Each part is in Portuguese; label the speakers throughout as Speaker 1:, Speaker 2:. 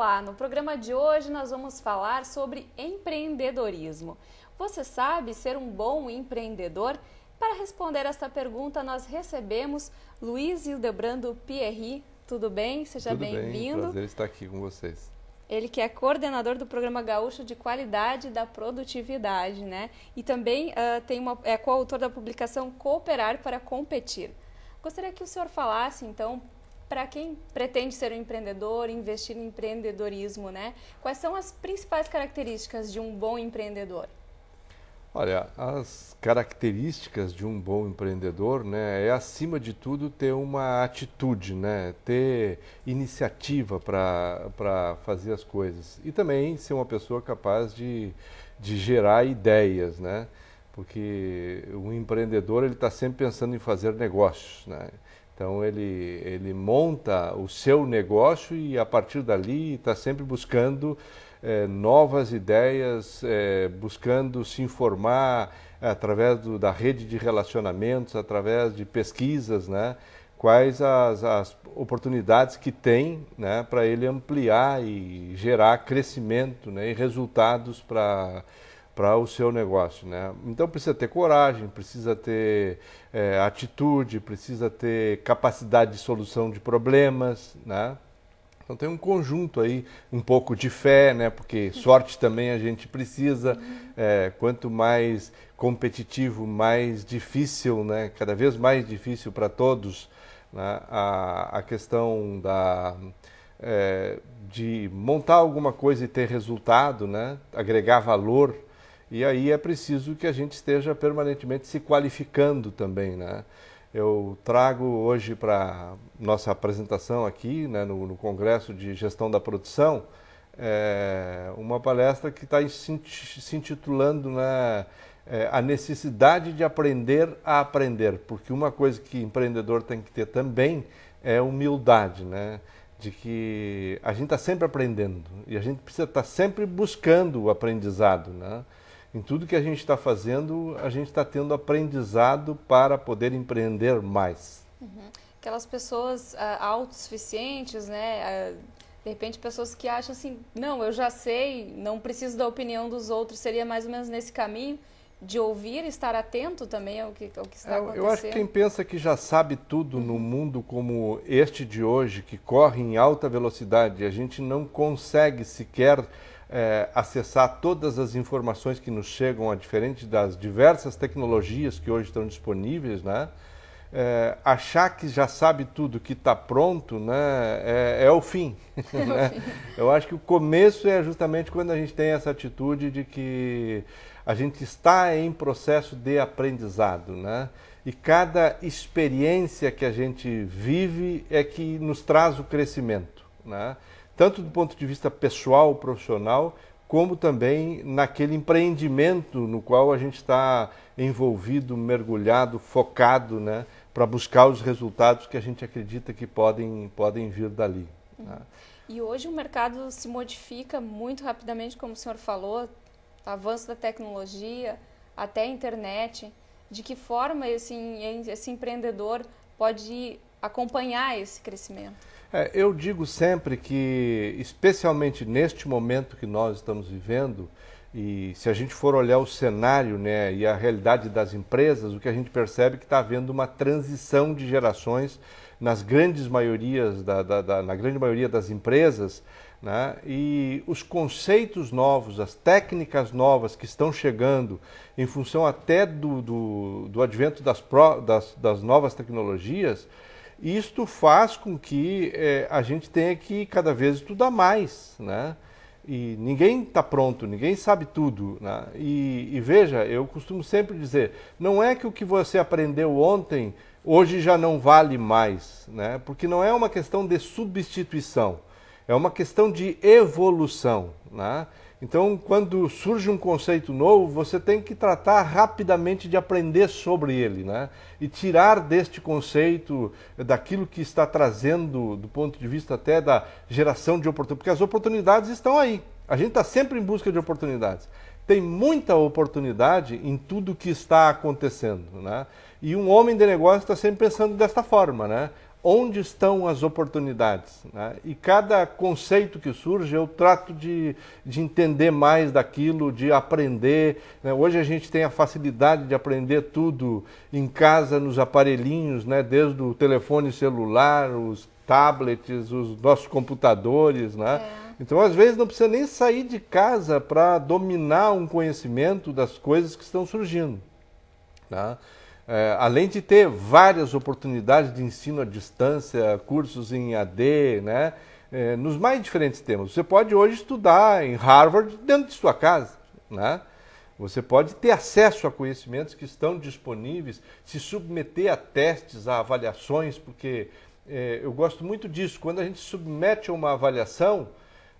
Speaker 1: Olá, no programa de hoje nós vamos falar sobre empreendedorismo. Você sabe ser um bom empreendedor? Para responder esta pergunta, nós recebemos Luiz Hildebrando Pierri. Tudo bem? Seja bem-vindo. Bem, prazer
Speaker 2: estar aqui com vocês.
Speaker 1: Ele que é coordenador do programa gaúcho de qualidade da produtividade, né? E também uh, tem uma, é coautor da publicação Cooperar para Competir. Gostaria que o senhor falasse, então, para quem pretende ser um empreendedor, investir em empreendedorismo, né? Quais são as principais características de um bom empreendedor?
Speaker 2: Olha, as características de um bom empreendedor né, é, acima de tudo, ter uma atitude, né, ter iniciativa para fazer as coisas. E também ser uma pessoa capaz de, de gerar ideias, né? porque o empreendedor ele está sempre pensando em fazer negócios. Né? Então ele, ele monta o seu negócio e a partir dali está sempre buscando eh, novas ideias, eh, buscando se informar através do, da rede de relacionamentos, através de pesquisas, né? quais as, as oportunidades que tem né? para ele ampliar e gerar crescimento né? e resultados para para o seu negócio, né? Então precisa ter coragem, precisa ter é, atitude, precisa ter capacidade de solução de problemas, né? Então tem um conjunto aí, um pouco de fé, né? Porque sorte também a gente precisa. É, quanto mais competitivo, mais difícil, né? Cada vez mais difícil para todos né? a, a questão da é, de montar alguma coisa e ter resultado, né? Agregar valor e aí é preciso que a gente esteja permanentemente se qualificando também, né? Eu trago hoje para nossa apresentação aqui, né, no, no, Congresso de Gestão da Produção, é, uma palestra que está se intitulando né, é, A Necessidade de Aprender a Aprender, porque uma coisa que empreendedor tem que ter também é humildade, né? de que a gente está sempre aprendendo e a gente precisa estar tá sempre buscando o aprendizado, né? em tudo que a gente está fazendo, a gente está tendo aprendizado para poder empreender mais.
Speaker 1: Uhum. Aquelas pessoas uh, autossuficientes, né? Uh, de repente, pessoas que acham assim: não, eu já sei, não preciso da opinião dos outros, seria mais ou menos nesse caminho de ouvir, estar atento também ao que, ao que está acontecendo. É, eu acho que quem
Speaker 2: pensa que já sabe tudo no uhum. mundo como este de hoje, que corre em alta velocidade, a gente não consegue sequer é, acessar todas as informações que nos chegam, a diferente das diversas tecnologias que hoje estão disponíveis, né? É, achar que já sabe tudo, que está pronto, né, é, é o fim. né? É Eu acho que o começo é justamente quando a gente tem essa atitude de que a gente está em processo de aprendizado, né? E cada experiência que a gente vive é que nos traz o crescimento, né? tanto do ponto de vista pessoal, profissional, como também naquele empreendimento no qual a gente está envolvido, mergulhado, focado, né, para buscar os resultados que a gente acredita que podem, podem vir dali.
Speaker 1: Uhum. Né? E hoje o mercado se modifica muito rapidamente, como o senhor falou, avanço da tecnologia, até a internet. De que forma esse, esse empreendedor pode acompanhar esse crescimento?
Speaker 2: É, eu digo sempre que, especialmente neste momento que nós estamos vivendo, e se a gente for olhar o cenário né, e a realidade das empresas, o que a gente percebe é que está havendo uma transição de gerações nas grandes maiorias da, da, da na grande maioria das empresas. Né? E os conceitos novos, as técnicas novas que estão chegando, em função até do, do, do advento das, pro, das, das novas tecnologias, isto faz com que é, a gente tenha que cada vez estudar mais, né? E ninguém está pronto, ninguém sabe tudo. Né? E, e veja, eu costumo sempre dizer, não é que o que você aprendeu ontem hoje já não vale mais, né? Porque não é uma questão de substituição, é uma questão de evolução, né? Então, quando surge um conceito novo, você tem que tratar rapidamente de aprender sobre ele, né? E tirar deste conceito, eh, daquilo que está trazendo, do ponto de vista até da geração de oportunidades, porque as oportunidades estão aí. A gente está sempre em busca de oportunidades. Tem muita oportunidade em tudo que está acontecendo, né? E um homem de negócio está sempre pensando desta forma, né? onde estão as oportunidades. Né? E cada conceito que surge, eu trato de, de entender mais daquilo, de aprender. Né? Hoje a gente tem a facilidade de aprender tudo em casa, nos aparelhinhos, né? desde o telefone celular, os tablets, os nossos computadores. Né? É. Então, às vezes, não precisa nem sair de casa para dominar um conhecimento das coisas que estão surgindo. Né? é, além de ter várias oportunidades de ensino à distância, cursos em AD, né, é, nos mais diferentes temas. Você pode hoje estudar em Harvard dentro de sua casa, né? Você pode ter acesso a conhecimentos que estão disponíveis, se submeter a testes, a avaliações, porque é, eu gosto muito disso. Quando a gente submete a uma avaliação,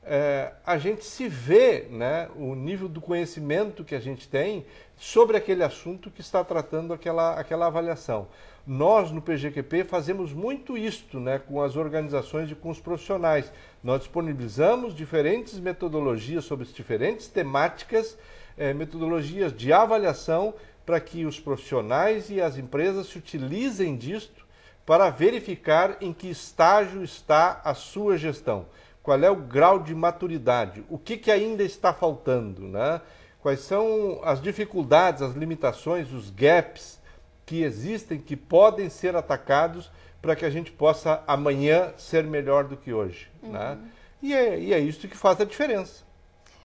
Speaker 2: é, a gente se vê né, o nível do conhecimento que a gente tem sobre aquele assunto que está tratando aquela, aquela avaliação. Nós, no PGQP, fazemos muito isto né, com as organizações e com os profissionais. Nós disponibilizamos diferentes metodologias sobre diferentes temáticas, é, metodologias de avaliação, para que os profissionais e as empresas se utilizem disto para verificar em que estágio está a sua gestão qual é o grau de maturidade, o que, que ainda está faltando, né? quais são as dificuldades, as limitações, os gaps que existem, que podem ser atacados para que a gente possa amanhã ser melhor do que hoje. Né? Uhum. Né? E, é, e é isso que faz a diferença.